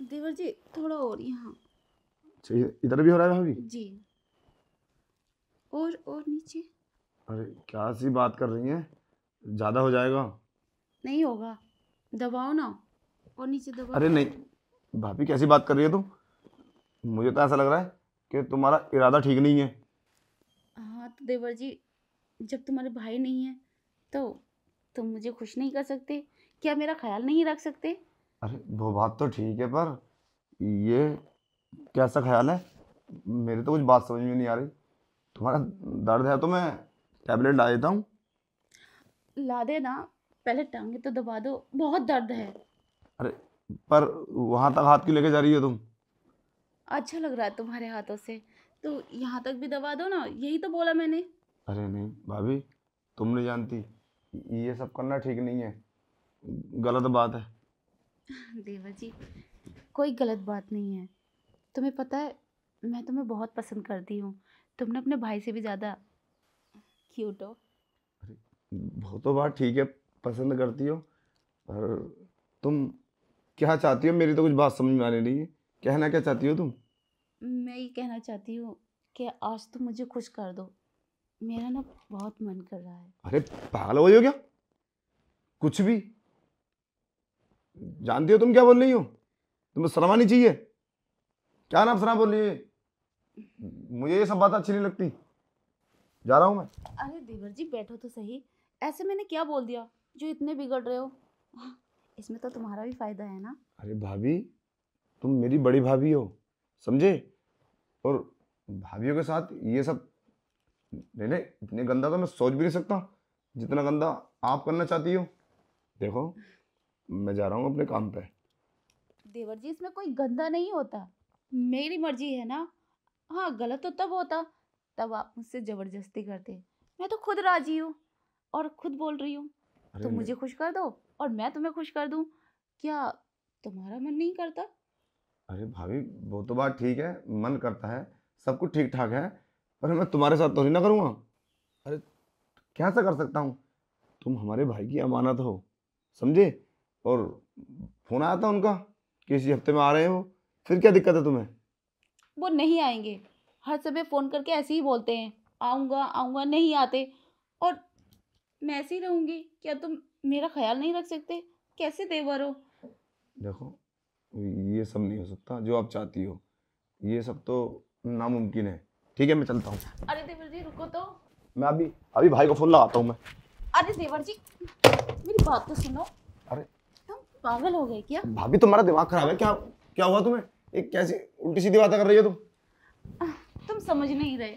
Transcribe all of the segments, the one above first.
देवर जी थोड़ा और यहाँ अच्छा, इधर भी हो रहा है भाभी जी और और नीचे अरे क्या सी बात कर रही है ज़्यादा हो जाएगा नहीं होगा दबाओ ना और नीचे दबाओ अरे नहीं भाभी कैसी बात कर रही है तुम मुझे तो ऐसा लग रहा है कि तुम्हारा इरादा ठीक नहीं है हाँ तो देवर जी जब तुम्हारे भाई नहीं है तो तुम मुझे खुश नहीं कर सकते क्या मेरा ख्याल नहीं रख सकते अरे वो बात तो ठीक है पर ये कैसा ख्याल है मेरे तो कुछ बात समझ में नहीं आ रही तुम्हारा दर्द है तो मैं टैबलेट ला देता हूँ ला देना पहले टांगे तो दबा दो बहुत दर्द है अरे पर वहाँ तक हाथ क्यों लेके जा रही हो तुम अच्छा लग रहा है तुम्हारे हाथों से तो यहाँ तक भी दबा दो ना यही तो बोला मैंने अरे नहीं भाभी तुम नहीं जानती ये सब करना ठीक नहीं है गलत बात है देवा जी कोई गलत बात नहीं है तुम्हें पता है मैं तुम्हें बहुत पसंद करती हूँ तुमने अपने भाई से भी ज़्यादा क्यूट हो अरे वो तो बात ठीक है पसंद करती हो पर तुम क्या चाहती हो मेरी तो कुछ बात समझ में आने नहीं है कहना क्या चाहती हो तुम मैं ये कहना चाहती हूँ कि आज तुम मुझे खुश कर दो मेरा ना बहुत मन कर रहा है अरे पागल हो क्या कुछ भी जानती हो तुम क्या बोल रही हो तुम्हें शर्मा नहीं चाहिए क्या नाम शर्मा बोल रही है मुझे ये सब बात अच्छी नहीं लगती जा रहा हूँ मैं अरे देवर जी बैठो तो सही ऐसे मैंने क्या बोल दिया जो इतने बिगड़ रहे हो इसमें तो तुम्हारा भी फायदा है ना अरे भाभी तुम मेरी बड़ी भाभी हो समझे और भाभीियों के साथ ये सब नहीं नहीं इतने गंदा तो मैं सोच भी नहीं सकता जितना गंदा आप करना चाहती हो देखो मैं जा रहा हूँ अपने काम पे देवर जी इसमें कोई गंदा नहीं होता मेरी मर्जी है ना हाँ गलत तो तब होता तब आप मुझसे ज़बरदस्ती करते मैं तो खुद राजी हूँ और खुद बोल रही हूँ तो मुझे खुश कर दो और मैं तुम्हें खुश कर दूँ क्या तुम्हारा मन नहीं करता अरे भाभी वो तो बात ठीक है मन करता है सब कुछ ठीक ठाक है पर मैं तुम्हारे साथ तो नहीं ना करूँगा अरे कैसे कर सकता हूँ तुम हमारे भाई की अमानत हो समझे और फोन आया था उनका कि इसी हफ्ते में आ रहे हैं वो फिर क्या दिक्कत है तुम्हें वो नहीं आएंगे हर समय फ़ोन करके ऐसे ही बोलते हैं आऊँगा आऊँगा नहीं आते और मैं ऐसे ही रहूँगी क्या तुम मेरा ख्याल नहीं रख सकते कैसे देवर हो देखो ये सब नहीं हो सकता जो आप चाहती हो ये सब तो नामुमकिन है ठीक है मैं चलता हूँ अरे देवर जी रुको तो मैं अभी अभी भाई को फोन लगाता हूँ मैं अरे देवर जी मेरी बात तो सुनो पागल हो गए क्या भाभी तुम्हारा दिमाग खराब है क्या क्या हुआ तुम्हें एक कैसी उल्टी सीधी बातें कर रही हो तुम तुम समझ नहीं रहे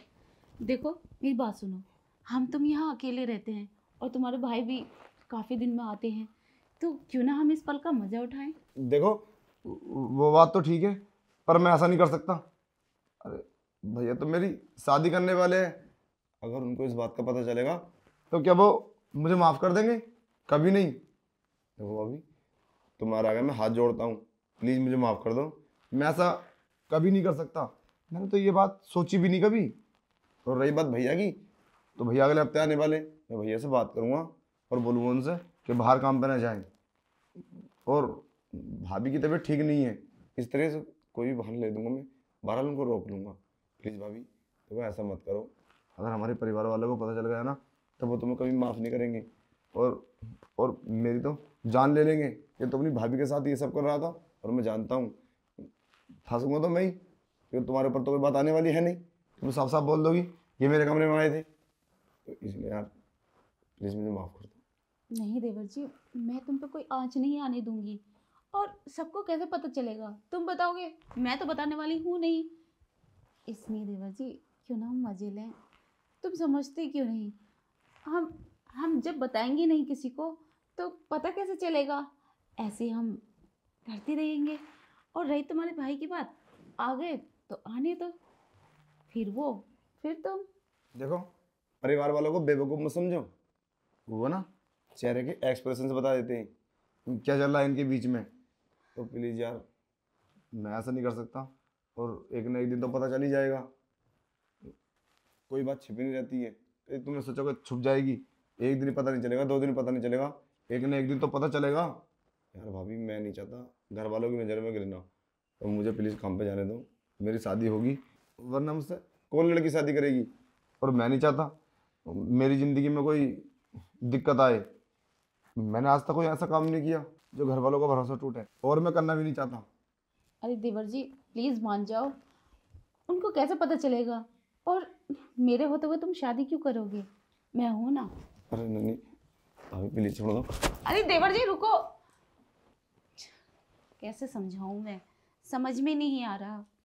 देखो मेरी बात सुनो हम तुम यहाँ अकेले रहते हैं और तुम्हारे भाई भी काफ़ी दिन में आते हैं तो क्यों ना हम इस पल का मजा उठाएं देखो वो बात तो ठीक है पर मैं ऐसा नहीं कर सकता अरे भैया तो मेरी शादी करने वाले हैं अगर उनको इस बात का पता चलेगा तो क्या वो मुझे माफ़ कर देंगे कभी नहीं देखो अभी तुम्हारा आगे मैं हाथ जोड़ता हूँ प्लीज़ मुझे माफ़ कर दो मैं ऐसा कभी नहीं कर सकता मैंने तो ये बात सोची भी नहीं कभी और तो रही बात भैया की तो भैया अगले हफ्ते आने वाले मैं भैया से बात करूँगा और बोलूँगा उनसे कि बाहर काम पर ना जाएं और भाभी की तबीयत ठीक नहीं है इस तरह से कोई भी बहाना ले दूंगा मैं बहरहाल उनको रोक लूँगा प्लीज़ भाभी देखो तो ऐसा मत करो अगर हमारे परिवार वालों को पता चल गया ना तो वो तुम्हें कभी माफ़ नहीं करेंगे और और मेरी तो जान ले लेंगे ये तो अपनी भाभी के साथ ये सब कर रहा था और मैं जानता हूँ फंसूंगा तो मैं ही क्योंकि तो तुम्हारे ऊपर तो कोई बात आने वाली है नहीं तुम साफ साफ बोल दोगी ये मेरे कमरे में आए थे तो इसलिए यार प्लीज़ मुझे माफ़ कर दो नहीं देवर जी मैं तुम पे कोई आँच नहीं आने दूंगी और सबको कैसे पता चलेगा तुम बताओगे मैं तो बताने वाली हूँ नहीं इसलिए देवर जी क्यों ना मज़े लें तुम समझते क्यों नहीं हम हम जब बताएंगे नहीं किसी को तो पता कैसे चलेगा ऐसे हम करते रहेंगे और रही तुम्हारे भाई की बात आ गए तो आने तो फिर वो फिर तुम देखो परिवार वालों को बेवकूफ़ मत समझो वो ना चेहरे के एक्सप्रेशन से बता देते हैं क्या चल रहा है इनके बीच में तो प्लीज़ यार मैं ऐसा नहीं कर सकता और एक ना एक दिन तो पता चल ही जाएगा कोई बात छिपी नहीं रहती है तुमने सोचा कि छुप जाएगी एक दिन पता नहीं चलेगा दो दिन पता नहीं चलेगा एक ना एक दिन तो पता चलेगा यार भाभी मैं नहीं चाहता घर वालों की नज़र में गिरना तो मुझे प्लीज़ काम पे जाने दो मेरी शादी होगी वरना मुझसे कौन लड़की शादी करेगी और मैं नहीं चाहता मेरी ज़िंदगी में कोई दिक्कत आए मैंने आज तक कोई ऐसा काम नहीं किया जो घर वालों का भरोसा टूटे और मैं करना भी नहीं चाहता अरे देवर जी प्लीज़ मान जाओ उनको कैसे पता चलेगा और मेरे होते हुए तुम शादी क्यों करोगे मैं हूँ ना अरे नहीं छोड़ दो अरे देवर जी रुको कैसे समझाऊं मैं समझ में नहीं आ रहा